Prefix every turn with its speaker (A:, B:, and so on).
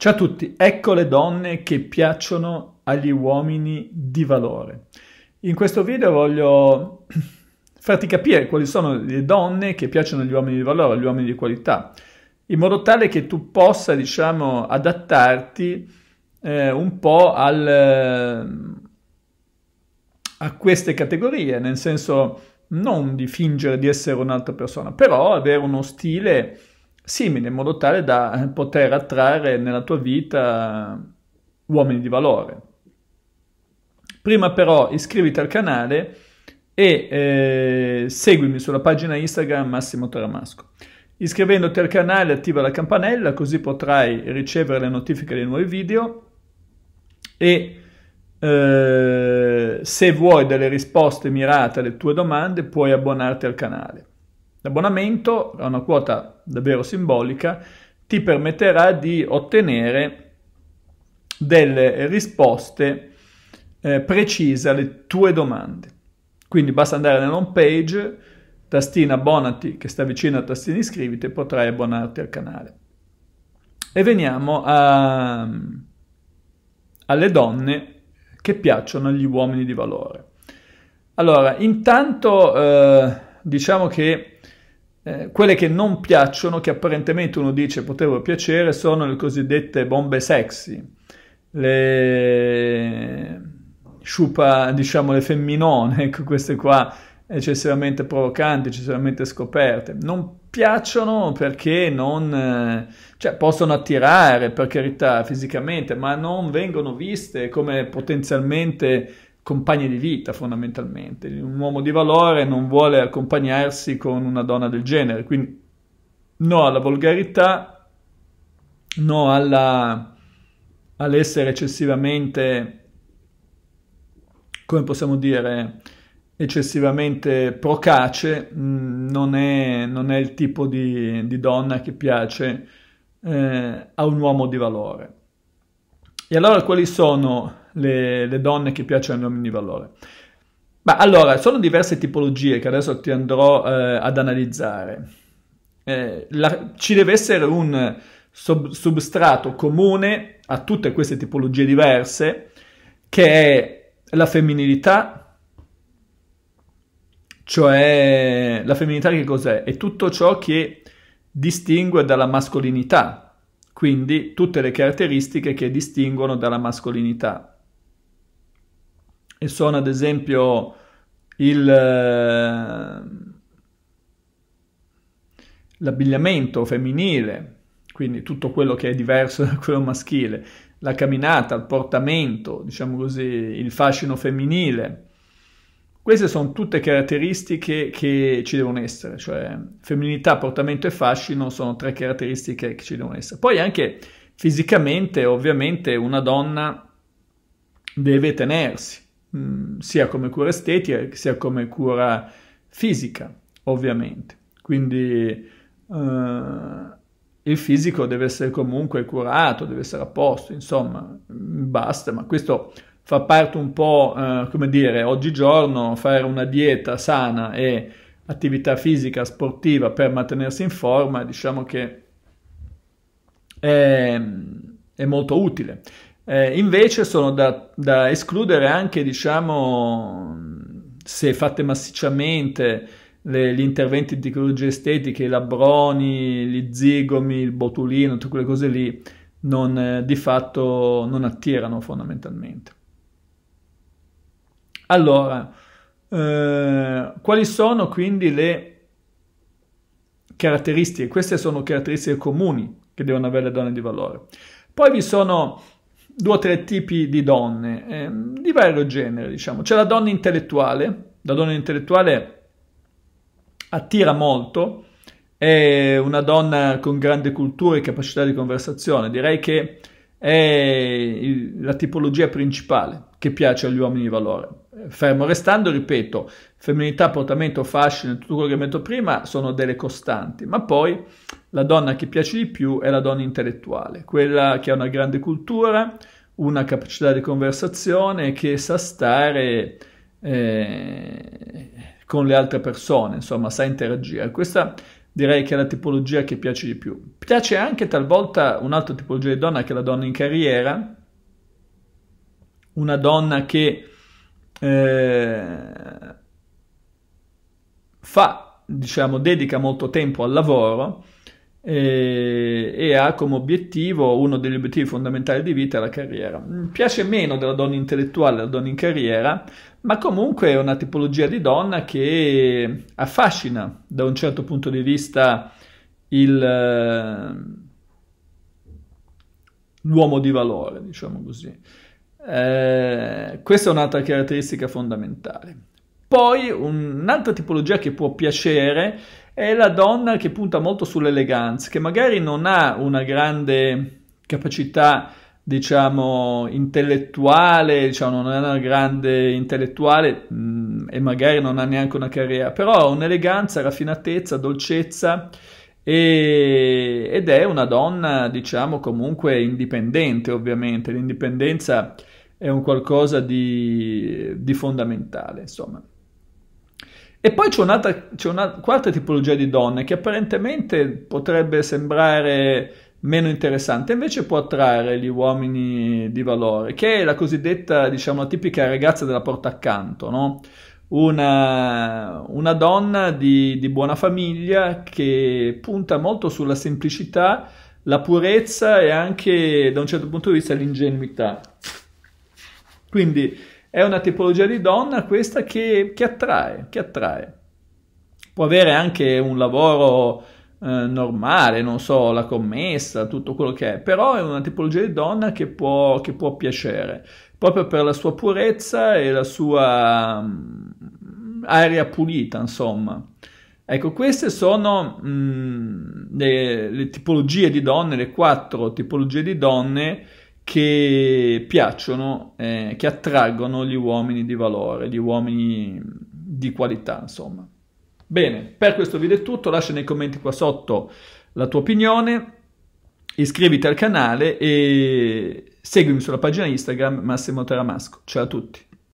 A: Ciao a tutti, ecco le donne che piacciono agli uomini di valore. In questo video voglio farti capire quali sono le donne che piacciono agli uomini di valore, agli uomini di qualità, in modo tale che tu possa, diciamo, adattarti eh, un po' al, eh, a queste categorie, nel senso non di fingere di essere un'altra persona, però avere uno stile simile in modo tale da eh, poter attrarre nella tua vita uomini di valore. Prima però iscriviti al canale e eh, seguimi sulla pagina Instagram Massimo Taramasco. Iscrivendoti al canale attiva la campanella così potrai ricevere le notifiche dei nuovi video e eh, se vuoi delle risposte mirate alle tue domande puoi abbonarti al canale. L'abbonamento a una quota davvero simbolica ti permetterà di ottenere delle risposte eh, precise alle tue domande. Quindi basta andare nella home page, tastina abbonati che sta vicino a tastina iscriviti e potrai abbonarti al canale. E veniamo a, alle donne che piacciono agli uomini di valore. Allora, intanto... Eh, diciamo che eh, quelle che non piacciono, che apparentemente uno dice potevano piacere, sono le cosiddette bombe sexy, le sciupa, diciamo, le femminone, ecco queste qua eccessivamente provocanti, eccessivamente scoperte. Non piacciono perché non, eh, cioè possono attirare per carità fisicamente, ma non vengono viste come potenzialmente compagni di vita fondamentalmente. Un uomo di valore non vuole accompagnarsi con una donna del genere, quindi no alla volgarità, no all'essere eccessivamente, come possiamo dire, eccessivamente procace, mm, non è, non è il tipo di, di, donna che piace eh, a un uomo di valore. E allora quali sono le, le donne che piacciono agli uomini di valore. Ma allora, sono diverse tipologie che adesso ti andrò eh, ad analizzare. Eh, la, ci deve essere un sub, substrato comune a tutte queste tipologie diverse, che è la femminilità, cioè la femminilità che cos'è? È tutto ciò che distingue dalla mascolinità, quindi tutte le caratteristiche che distinguono dalla mascolinità e sono ad esempio il, eh, l'abbigliamento femminile, quindi tutto quello che è diverso da quello maschile, la camminata, il portamento, diciamo così, il fascino femminile. Queste sono tutte caratteristiche che ci devono essere, cioè femminilità, portamento e fascino sono tre caratteristiche che ci devono essere. Poi anche fisicamente, ovviamente, una donna deve tenersi, sia come cura estetica sia come cura fisica, ovviamente. Quindi eh, il fisico deve essere comunque curato, deve essere a posto, insomma, basta, ma questo fa parte un po', eh, come dire, oggigiorno fare una dieta sana e attività fisica, sportiva per mantenersi in forma, diciamo che è, è molto utile. Eh, invece sono da, da escludere anche, diciamo, se fatte massicciamente, le, gli interventi di chirurgia estetica, i labroni, gli zigomi, il botulino, tutte quelle cose lì, non, eh, di fatto non attirano fondamentalmente. Allora, eh, quali sono quindi le caratteristiche? Queste sono caratteristiche comuni che devono avere le donne di valore. Poi vi sono due o tre tipi di donne eh, di vario genere, diciamo. C'è la donna intellettuale, la donna intellettuale attira molto, è una donna con grande cultura e capacità di conversazione, direi che è la tipologia principale che piace agli uomini di valore. Fermo restando, ripeto, femminilità, portamento, fascino, tutto quello che ho detto prima sono delle costanti, ma poi la donna che piace di più è la donna intellettuale, quella che ha una grande cultura, una capacità di conversazione, che sa stare eh, con le altre persone, insomma, sa interagire. Questa direi che è la tipologia che piace di più. Piace anche talvolta un'altra tipologia di donna che è la donna in carriera, una donna che eh, fa, diciamo, dedica molto tempo al lavoro eh, e ha come obiettivo, uno degli obiettivi fondamentali di vita, la carriera. Mm, piace meno della donna intellettuale, della donna in carriera, ma comunque è una tipologia di donna che affascina da un certo punto di vista il eh, l'uomo di valore, diciamo così. Eh, questa è un'altra caratteristica fondamentale. Poi un'altra tipologia che può piacere è la donna che punta molto sull'eleganza, che magari non ha una grande capacità, diciamo, intellettuale, diciamo, non è una grande intellettuale mh, mm, e magari non ha neanche una carriera, però ha un'eleganza, raffinatezza, dolcezza e ed è una donna, diciamo, comunque indipendente, ovviamente. L'indipendenza è un qualcosa di, di fondamentale, insomma. E poi c'è, un'altra, c'è una quarta tipologia di donne che apparentemente potrebbe sembrare meno interessante, invece può attrarre gli uomini di valore, che è la cosiddetta, diciamo, la tipica ragazza della porta accanto, no? una, una donna di, di, buona famiglia che punta molto sulla semplicità, la purezza e anche da un certo punto di vista l'ingenuità. Quindi è una tipologia di donna questa che, che attrae, che attrae. Può avere anche un lavoro eh, normale, non so, la commessa, tutto quello che è, però è una tipologia di donna che può, che può piacere proprio per la sua purezza e la sua mh, mm, aria pulita, insomma. Ecco, queste sono mh, mm, le, le tipologie di donne, le quattro tipologie di donne che piacciono, eh, che attraggono gli uomini di valore, gli uomini di qualità, insomma. Bene, per questo video è tutto, lascia nei commenti qua sotto la tua opinione, iscriviti al canale e Seguimi sulla pagina Instagram Massimo Teramasco. Ciao a tutti!